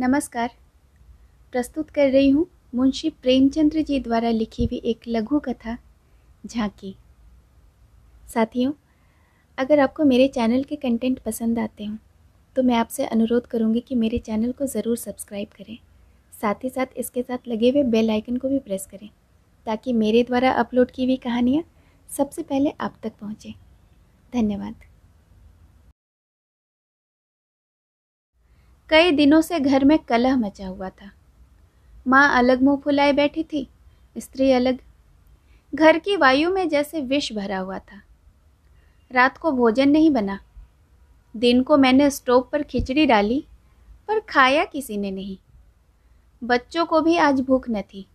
नमस्कार प्रस्तुत कर रही हूँ मुंशी प्रेमचंद्र जी द्वारा लिखी हुई एक लघु कथा झांकी साथियों अगर आपको मेरे चैनल के कंटेंट पसंद आते हों तो मैं आपसे अनुरोध करूँगी कि मेरे चैनल को ज़रूर सब्सक्राइब करें साथ ही साथ इसके साथ लगे हुए बेल आइकन को भी प्रेस करें ताकि मेरे द्वारा अपलोड की हुई कहानियाँ सबसे पहले आप तक पहुँचें धन्यवाद कई दिनों से घर में कलह मचा हुआ था माँ अलग मुंह फुलाए बैठी थी स्त्री अलग घर की वायु में जैसे विष भरा हुआ था रात को भोजन नहीं बना दिन को मैंने स्टोव पर खिचड़ी डाली पर खाया किसी ने नहीं बच्चों को भी आज भूख न थी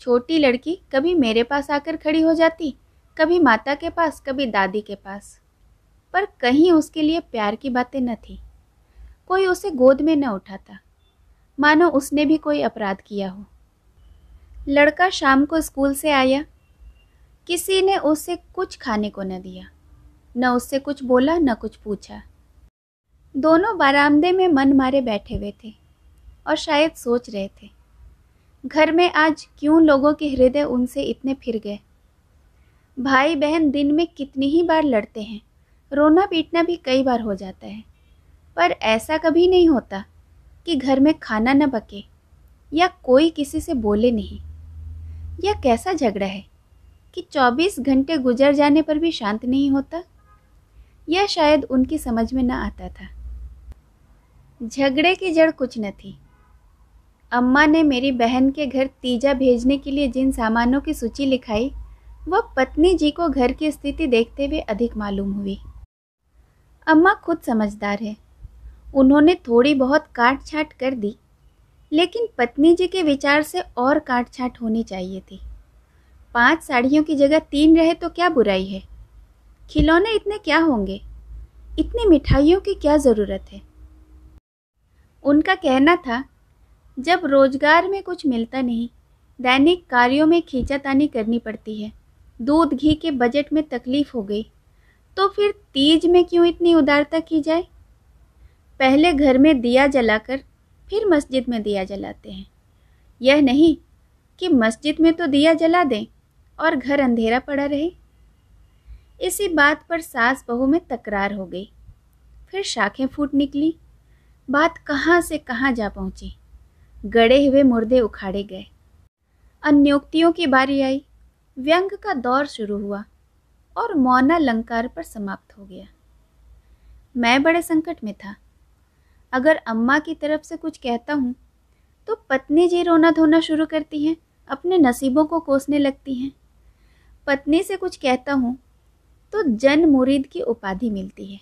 छोटी लड़की कभी मेरे पास आकर खड़ी हो जाती कभी माता के पास कभी दादी के पास पर कहीं उसके लिए प्यार की बातें न थी कोई उसे गोद में न उठाता मानो उसने भी कोई अपराध किया हो लड़का शाम को स्कूल से आया किसी ने उसे कुछ खाने को न दिया न उससे कुछ बोला न कुछ पूछा दोनों बारामदे में मन मारे बैठे हुए थे और शायद सोच रहे थे घर में आज क्यों लोगों के हृदय उनसे इतने फिर गए भाई बहन दिन में कितनी ही बार लड़ते हैं रोना पीटना भी कई बार हो जाता है पर ऐसा कभी नहीं होता कि घर में खाना न पके या कोई किसी से बोले नहीं यह कैसा झगड़ा है कि 24 घंटे गुजर जाने पर भी शांत नहीं होता यह शायद उनकी समझ में न आता था झगड़े की जड़ कुछ न थी अम्मा ने मेरी बहन के घर तीजा भेजने के लिए जिन सामानों की सूची लिखाई वह पत्नी जी को घर की स्थिति देखते हुए अधिक मालूम हुई अम्मा खुद समझदार है उन्होंने थोड़ी बहुत काट छाट कर दी लेकिन पत्नी जी के विचार से और काट छाट होनी चाहिए थी पांच साड़ियों की जगह तीन रहे तो क्या बुराई है खिलौने इतने क्या होंगे इतनी मिठाइयों की क्या ज़रूरत है उनका कहना था जब रोजगार में कुछ मिलता नहीं दैनिक कार्यों में खींचातानी करनी पड़ती है दूध घी के बजट में तकलीफ हो गई तो फिर तीज में क्यों इतनी उदारता की जाए पहले घर में दिया जलाकर फिर मस्जिद में दिया जलाते हैं यह नहीं कि मस्जिद में तो दिया जला दें और घर अंधेरा पड़ा रहे इसी बात पर सास बहू में तकरार हो गई फिर शाखें फूट निकली बात कहाँ से कहाँ जा पहुँची गड़े हुए मुर्दे उखाड़े गए अन्योक्तियों की बारी आई व्यंग का दौर शुरू हुआ और मौना लंकार पर समाप्त हो गया मैं बड़े संकट में था अगर अम्मा की तरफ से कुछ कहता हूँ तो पत्नी जी रोना धोना शुरू करती हैं अपने नसीबों को कोसने लगती हैं पत्नी से कुछ कहता हूँ तो जन मुरीद की उपाधि मिलती है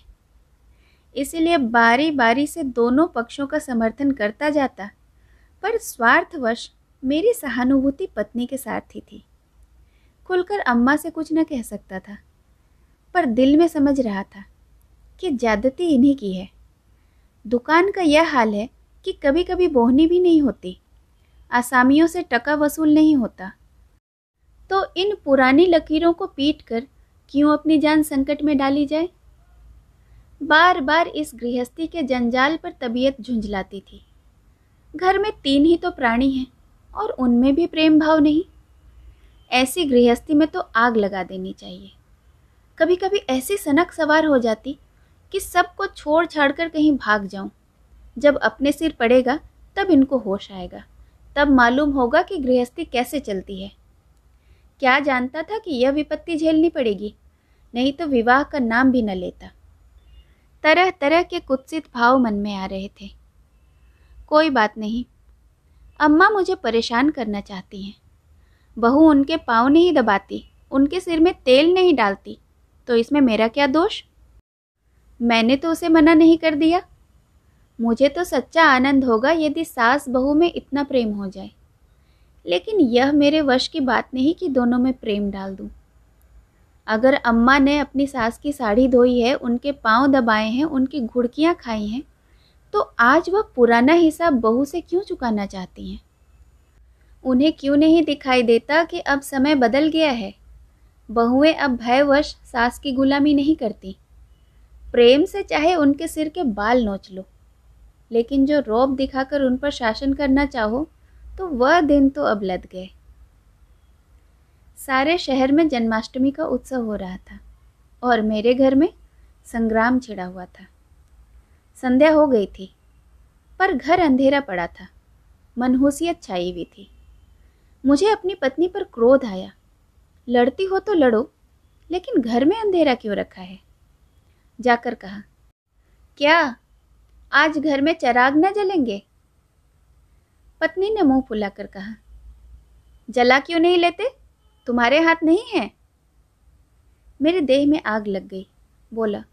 इसलिए बारी बारी से दोनों पक्षों का समर्थन करता जाता पर स्वार्थवश मेरी सहानुभूति पत्नी के साथ ही थी खुलकर अम्मा से कुछ न कह सकता था पर दिल में समझ रहा था कि ज़्यादती इन्हीं की है दुकान का यह हाल है कि कभी कभी बोहनी भी नहीं होती आसामियों से टका वसूल नहीं होता तो इन पुरानी लकीरों को पीट कर क्यों अपनी जान संकट में डाली जाए बार बार इस गृहस्थी के जंजाल पर तबीयत झुंझलाती थी घर में तीन ही तो प्राणी हैं और उनमें भी प्रेम भाव नहीं ऐसी गृहस्थी में तो आग लगा देनी चाहिए कभी कभी ऐसी सनक सवार हो जाती कि सबको छोड़ छाड़ कर कहीं भाग जाऊं। जब अपने सिर पड़ेगा तब इनको होश आएगा तब मालूम होगा कि गृहस्थी कैसे चलती है क्या जानता था कि यह विपत्ति झेलनी पड़ेगी नहीं तो विवाह का नाम भी न लेता तरह तरह के कुत्सित भाव मन में आ रहे थे कोई बात नहीं अम्मा मुझे परेशान करना चाहती हैं बहू उनके पाँव नहीं दबाती उनके सिर में तेल नहीं डालती तो इसमें मेरा क्या दोष मैंने तो उसे मना नहीं कर दिया मुझे तो सच्चा आनंद होगा यदि सास बहू में इतना प्रेम हो जाए लेकिन यह मेरे वश की बात नहीं कि दोनों में प्रेम डाल दूं। अगर अम्मा ने अपनी सास की साड़ी धोई है उनके पांव दबाए हैं उनकी घुड़कियाँ खाई हैं तो आज वह पुराना हिसाब बहू से क्यों चुकाना चाहती हैं उन्हें क्यों नहीं दिखाई देता कि अब समय बदल गया है बहुएं अब भयवश सास की गुलामी नहीं करती प्रेम से चाहे उनके सिर के बाल नोच लो लेकिन जो रोब दिखाकर उन पर शासन करना चाहो तो वह दिन तो अब लद गए सारे शहर में जन्माष्टमी का उत्सव हो रहा था और मेरे घर में संग्राम छिड़ा हुआ था संध्या हो गई थी पर घर अंधेरा पड़ा था मनहूसियत छाई हुई थी मुझे अपनी पत्नी पर क्रोध आया लड़ती हो तो लड़ो लेकिन घर में अंधेरा क्यों रखा है जाकर कहा क्या आज घर में चराग न जलेंगे पत्नी ने मुंह फुलाकर कहा जला क्यों नहीं लेते तुम्हारे हाथ नहीं है मेरे देह में आग लग गई बोला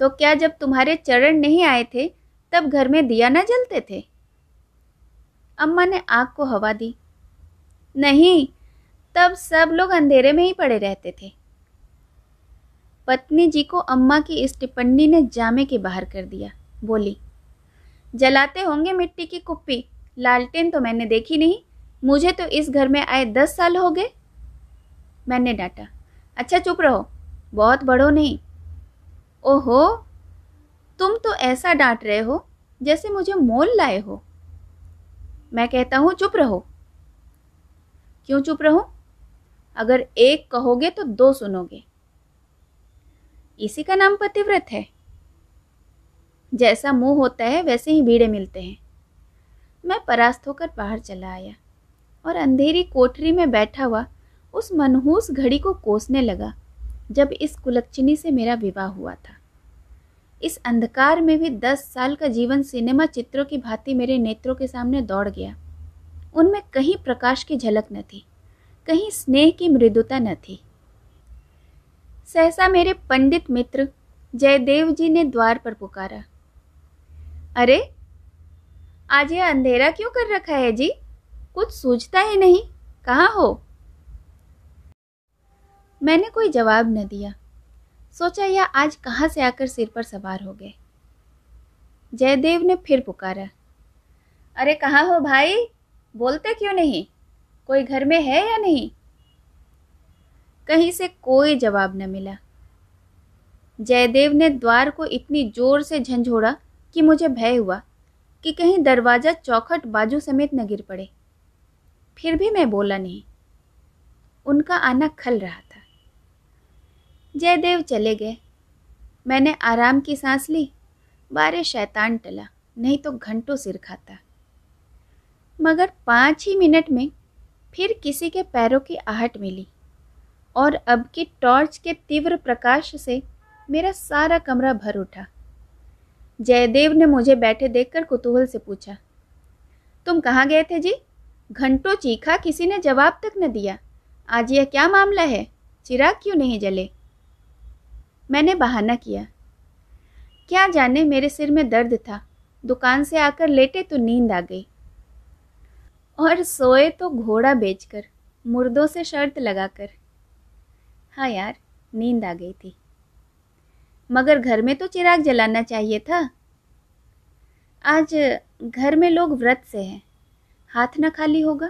तो क्या जब तुम्हारे चरण नहीं आए थे तब घर में दिया न जलते थे अम्मा ने आग को हवा दी नहीं तब सब लोग अंधेरे में ही पड़े रहते थे पत्नी जी को अम्मा की इस टिप्पणी ने जामे के बाहर कर दिया बोली जलाते होंगे मिट्टी की कुप्पी लालटेन तो मैंने देखी नहीं मुझे तो इस घर में आए दस साल हो गए मैंने डांटा अच्छा चुप रहो बहुत बड़ो नहीं ओहो तुम तो ऐसा डांट रहे हो जैसे मुझे मोल लाए हो मैं कहता हूँ चुप रहो क्यों चुप रहो अगर एक कहोगे तो दो सुनोगे इसी का नाम पतिव्रत है जैसा मुंह होता है वैसे ही भीड़े मिलते हैं मैं परास्त होकर बाहर चला आया और अंधेरी कोठरी में बैठा हुआ उस मनहूस घड़ी को कोसने लगा जब इस कुलक्षिनी से मेरा विवाह हुआ था इस अंधकार में भी दस साल का जीवन सिनेमा चित्रों की भांति मेरे नेत्रों के सामने दौड़ गया उनमें कहीं प्रकाश की झलक न थी कहीं स्नेह की मृदुता न थी सहसा मेरे पंडित मित्र जयदेव जी ने द्वार पर पुकारा अरे आज यह अंधेरा क्यों कर रखा है जी कुछ सूझता ही नहीं कहाँ हो मैंने कोई जवाब न दिया सोचा यह आज कहाँ से आकर सिर पर सवार हो गए जयदेव ने फिर पुकारा अरे कहाँ हो भाई बोलते क्यों नहीं कोई घर में है या नहीं कहीं से कोई जवाब न मिला जयदेव ने द्वार को इतनी जोर से झंझोड़ा कि मुझे भय हुआ कि कहीं दरवाज़ा चौखट बाजू समेत न गिर पड़े फिर भी मैं बोला नहीं उनका आना खल रहा था जयदेव चले गए मैंने आराम की सांस ली बारे शैतान टला नहीं तो घंटों सिर खाता मगर पाँच ही मिनट में फिर किसी के पैरों की आहट मिली और अब की टॉर्च के तीव्र प्रकाश से मेरा सारा कमरा भर उठा जयदेव ने मुझे बैठे देखकर कुतूहल से पूछा तुम कहाँ गए थे जी घंटों चीखा किसी ने जवाब तक न दिया आज यह क्या मामला है चिराग क्यों नहीं जले मैंने बहाना किया क्या जाने मेरे सिर में दर्द था दुकान से आकर लेटे तो नींद आ गई और सोए तो घोड़ा बेचकर मुर्दों से शर्त लगाकर हाँ यार नींद आ गई थी मगर घर में तो चिराग जलाना चाहिए था आज घर में लोग व्रत से हैं हाथ ना खाली होगा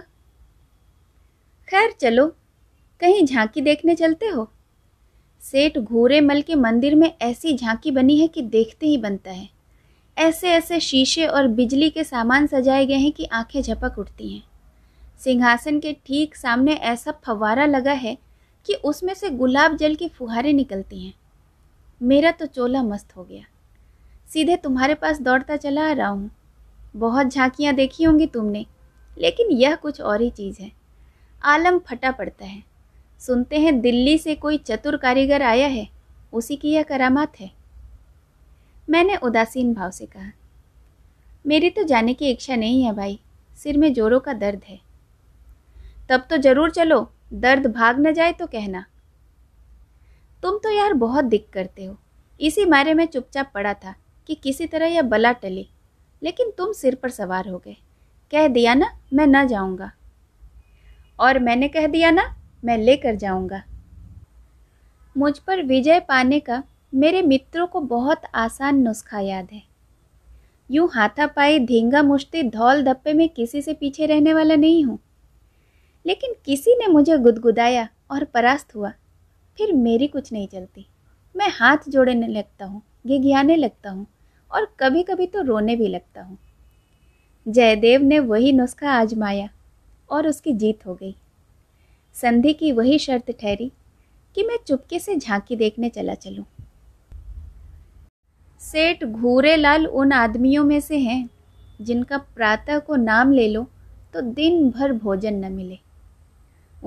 खैर चलो कहीं झांकी देखने चलते हो सेठ मल के मंदिर में ऐसी झांकी बनी है कि देखते ही बनता है ऐसे ऐसे शीशे और बिजली के सामान सजाए गए हैं कि आंखें झपक उठती हैं सिंहासन के ठीक सामने ऐसा फवारा लगा है कि उसमें से गुलाब जल की फुहारें निकलती हैं मेरा तो चोला मस्त हो गया सीधे तुम्हारे पास दौड़ता चला आ रहा हूँ बहुत झांकियाँ देखी होंगी तुमने लेकिन यह कुछ और ही चीज़ है आलम फटा पड़ता है सुनते हैं दिल्ली से कोई चतुर कारीगर आया है उसी की यह करामात है मैंने उदासीन भाव से कहा मेरी तो जाने की इच्छा नहीं है भाई सिर में जोरों का दर्द है तब तो ज़रूर चलो दर्द भाग न जाए तो कहना तुम तो यार बहुत दिक्कत करते हो इसी मारे में चुपचाप पड़ा था कि किसी तरह यह बला टले लेकिन तुम सिर पर सवार हो गए कह दिया ना मैं न जाऊंगा और मैंने कह दिया ना मैं लेकर जाऊंगा मुझ पर विजय पाने का मेरे मित्रों को बहुत आसान नुस्खा याद है यूं हाथापाई धींगा मुश्ती धौल धप्पे में किसी से पीछे रहने वाला नहीं हूँ लेकिन किसी ने मुझे गुदगुदाया और परास्त हुआ फिर मेरी कुछ नहीं चलती मैं हाथ जोड़ने लगता हूँ घिघियाने लगता हूँ और कभी कभी तो रोने भी लगता हूँ जयदेव ने वही नुस्खा आजमाया और उसकी जीत हो गई संधि की वही शर्त ठहरी कि मैं चुपके से झांकी देखने चला चलूं। सेठ घूरे लाल उन आदमियों में से हैं जिनका प्रातः को नाम ले लो तो दिन भर भोजन न मिले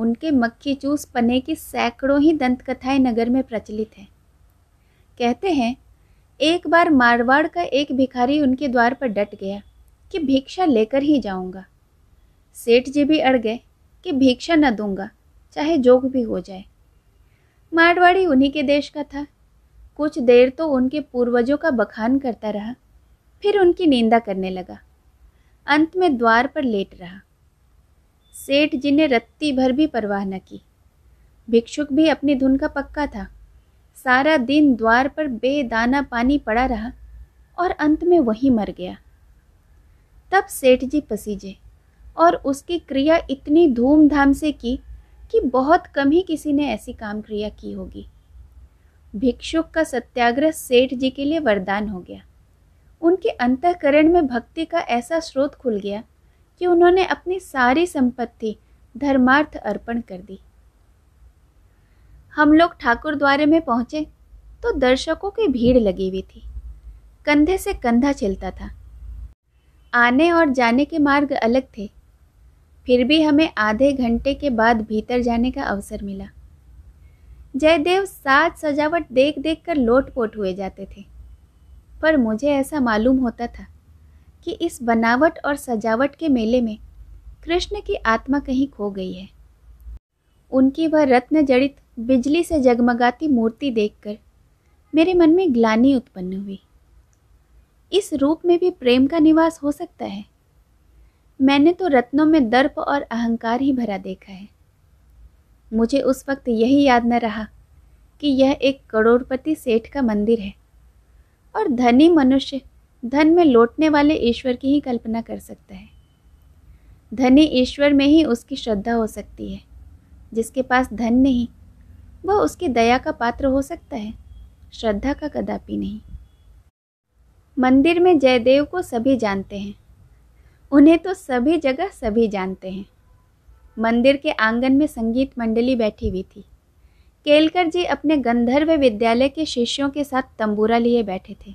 उनके मक्खी चूस पने की सैकड़ों ही दंतकथाएं नगर में प्रचलित हैं कहते हैं एक बार मारवाड़ का एक भिखारी उनके द्वार पर डट गया कि भिक्षा लेकर ही जाऊंगा सेठ जी भी अड़ गए कि भिक्षा न दूंगा चाहे जोग भी हो जाए मारवाड़ी उन्हीं के देश का था कुछ देर तो उनके पूर्वजों का बखान करता रहा फिर उनकी निंदा करने लगा अंत में द्वार पर लेट रहा सेठ जी ने रत्ती भर भी परवाह न की भिक्षुक भी अपनी धुन का पक्का था सारा दिन द्वार पर बेदाना पानी पड़ा रहा और अंत में वहीं मर गया तब सेठ जी पसीजे और उसकी क्रिया इतनी धूमधाम से की कि बहुत कम ही किसी ने ऐसी काम क्रिया की होगी भिक्षुक का सत्याग्रह सेठ जी के लिए वरदान हो गया उनके अंतकरण में भक्ति का ऐसा स्रोत खुल गया कि उन्होंने अपनी सारी संपत्ति धर्मार्थ अर्पण कर दी हम लोग ठाकुर द्वारे में पहुंचे तो दर्शकों की भीड़ लगी हुई थी कंधे से कंधा चलता था आने और जाने के मार्ग अलग थे फिर भी हमें आधे घंटे के बाद भीतर जाने का अवसर मिला जयदेव साज सजावट देख देख कर लोट पोट हुए जाते थे पर मुझे ऐसा मालूम होता था कि इस बनावट और सजावट के मेले में कृष्ण की आत्मा कहीं खो गई है उनकी वह रत्न जड़ित बिजली से जगमगाती मूर्ति देखकर मेरे मन में ग्लानी उत्पन्न हुई इस रूप में भी प्रेम का निवास हो सकता है मैंने तो रत्नों में दर्प और अहंकार ही भरा देखा है मुझे उस वक्त यही याद न रहा कि यह एक करोड़पति सेठ का मंदिर है और धनी मनुष्य धन में लौटने वाले ईश्वर की ही कल्पना कर सकता है धनी ईश्वर में ही उसकी श्रद्धा हो सकती है जिसके पास धन नहीं वह उसकी दया का पात्र हो सकता है श्रद्धा का कदापि नहीं मंदिर में जयदेव को सभी जानते हैं उन्हें तो सभी जगह सभी जानते हैं मंदिर के आंगन में संगीत मंडली बैठी हुई थी केलकर जी अपने गंधर्व विद्यालय के शिष्यों के साथ तंबूरा लिए बैठे थे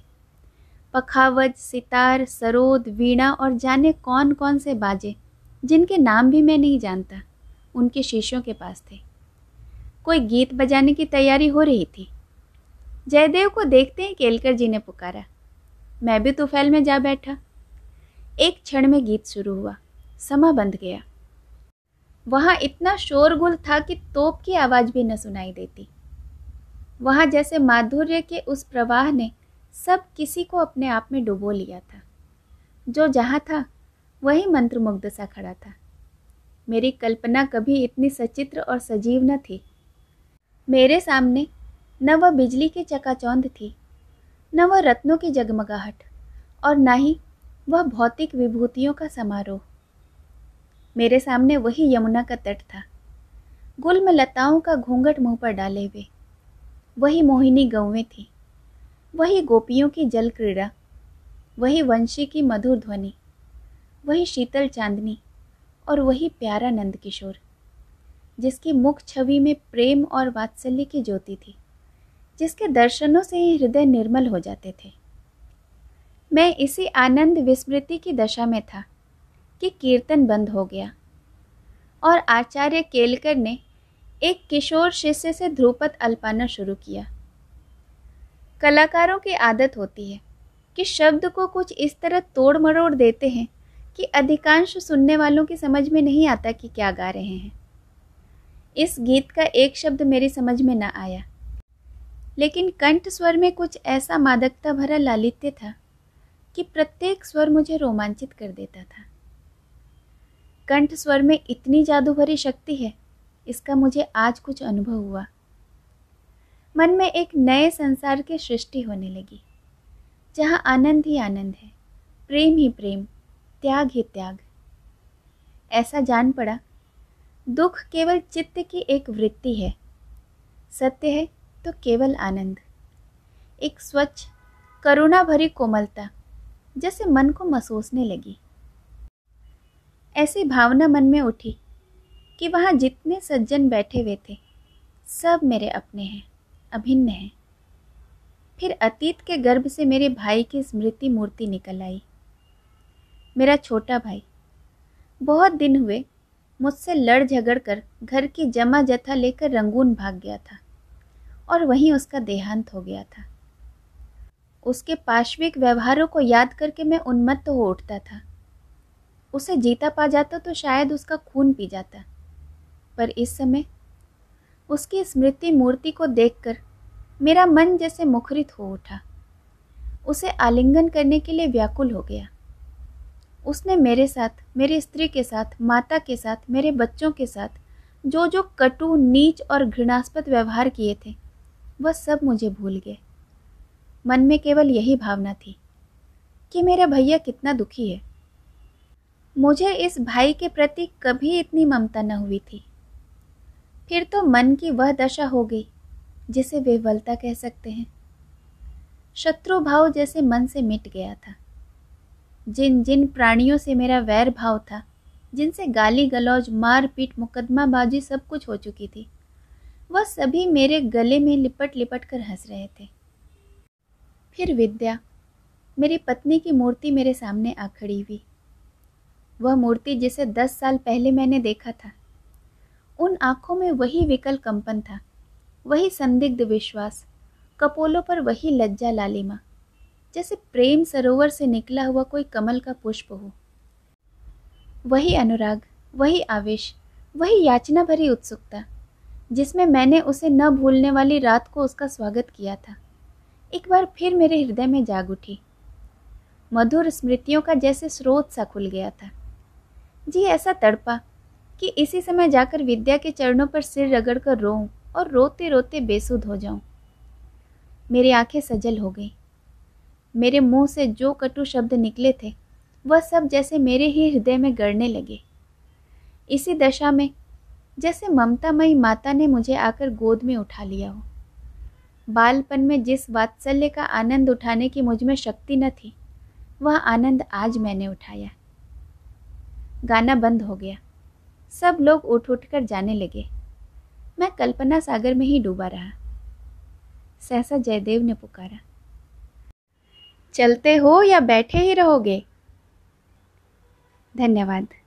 पखावज सितार सरोद वीणा और जाने कौन कौन से बाजे जिनके नाम भी मैं नहीं जानता उनके शिष्यों के पास थे कोई गीत बजाने की तैयारी हो रही थी जयदेव को देखते ही केलकर जी ने पुकारा मैं भी तुफैल में जा बैठा एक क्षण में गीत शुरू हुआ समा बंध गया वहाँ इतना शोरगुल था कि तोप की आवाज़ भी न सुनाई देती वहाँ जैसे माधुर्य के उस प्रवाह ने सब किसी को अपने आप में डुबो लिया था जो जहाँ था वही मंत्रमुग्ध सा खड़ा था मेरी कल्पना कभी इतनी सचित्र और सजीव न थी मेरे सामने न वह बिजली की चकाचौंध थी न वह रत्नों की जगमगाहट और न ही वह भौतिक विभूतियों का समारोह मेरे सामने वही यमुना का तट था गुलम लताओं का घूंघट मुंह पर डाले हुए वही मोहिनी गौवें थी वही गोपियों की जल क्रीड़ा वही वंशी की मधुर ध्वनि वही शीतल चांदनी और वही प्यारा नंद किशोर जिसकी मुख छवि में प्रेम और वात्सल्य की ज्योति थी जिसके दर्शनों से ही हृदय निर्मल हो जाते थे मैं इसी आनंद विस्मृति की दशा में था कि कीर्तन बंद हो गया और आचार्य केलकर ने एक किशोर शिष्य से ध्रुपद अल्पाना शुरू किया कलाकारों की आदत होती है कि शब्द को कुछ इस तरह तोड़ मरोड़ देते हैं कि अधिकांश सुनने वालों की समझ में नहीं आता कि क्या गा रहे हैं इस गीत का एक शब्द मेरी समझ में न आया लेकिन कंठ स्वर में कुछ ऐसा मादकता भरा लालित्य था कि प्रत्येक स्वर मुझे रोमांचित कर देता था कंठ स्वर में इतनी जादू भरी शक्ति है इसका मुझे आज कुछ अनुभव हुआ मन में एक नए संसार की सृष्टि होने लगी जहाँ आनंद ही आनंद है प्रेम ही प्रेम त्याग ही त्याग ऐसा जान पड़ा दुख केवल चित्त की एक वृत्ति है सत्य है तो केवल आनंद एक स्वच्छ करुणा भरी कोमलता जैसे मन को महसूसने लगी ऐसी भावना मन में उठी कि वहाँ जितने सज्जन बैठे हुए थे सब मेरे अपने हैं अभिन्न है फिर अतीत के गर्भ से मेरे भाई की स्मृति मूर्ति निकल आई मेरा छोटा भाई बहुत दिन हुए मुझसे लड़ झगड़ कर घर की जमा जथा लेकर रंगून भाग गया था और वहीं उसका देहांत हो गया था उसके पाश्विक व्यवहारों को याद करके मैं उन्मत्त हो उठता था उसे जीता पा जाता तो शायद उसका खून पी जाता पर इस समय उसकी स्मृति मूर्ति को देखकर मेरा मन जैसे मुखरित हो उठा उसे आलिंगन करने के लिए व्याकुल हो गया उसने मेरे साथ मेरी स्त्री के साथ माता के साथ मेरे बच्चों के साथ जो जो कटु नीच और घृणास्पद व्यवहार किए थे वह सब मुझे भूल गए मन में केवल यही भावना थी कि मेरा भैया कितना दुखी है मुझे इस भाई के प्रति कभी इतनी ममता न हुई थी फिर तो मन की वह दशा हो गई जिसे विवलता कह सकते हैं शत्रु भाव जैसे मन से मिट गया था जिन जिन प्राणियों से मेरा वैर भाव था जिनसे गाली गलौज मार पीट मुकदमाबाजी सब कुछ हो चुकी थी वह सभी मेरे गले में लिपट लिपट कर हंस रहे थे फिर विद्या मेरी पत्नी की मूर्ति मेरे सामने आ खड़ी हुई वह मूर्ति जिसे दस साल पहले मैंने देखा था उन आंखों में वही विकल कंपन था वही संदिग्ध विश्वास कपोलों पर वही लज्जा लालिमा जैसे प्रेम सरोवर से निकला हुआ कोई कमल का पुष्प हो वही अनुराग वही आवेश वही याचना भरी उत्सुकता जिसमें मैंने उसे न भूलने वाली रात को उसका स्वागत किया था एक बार फिर मेरे हृदय में जाग उठी मधुर स्मृतियों का जैसे स्रोत सा खुल गया था जी ऐसा तड़पा कि इसी समय जाकर विद्या के चरणों पर सिर रगड़ कर रोऊं और रोते रोते बेसुध हो जाऊं मेरी आंखें सजल हो गई मेरे मुंह से जो कटु शब्द निकले थे वह सब जैसे मेरे ही हृदय में गड़ने लगे इसी दशा में जैसे ममतामयी माता ने मुझे आकर गोद में उठा लिया हो बालपन में जिस वात्सल्य का आनंद उठाने की मुझ में शक्ति न थी वह आनंद आज मैंने उठाया गाना बंद हो गया सब लोग उठ उठ कर जाने लगे मैं कल्पना सागर में ही डूबा रहा सहसा जयदेव ने पुकारा चलते हो या बैठे ही रहोगे धन्यवाद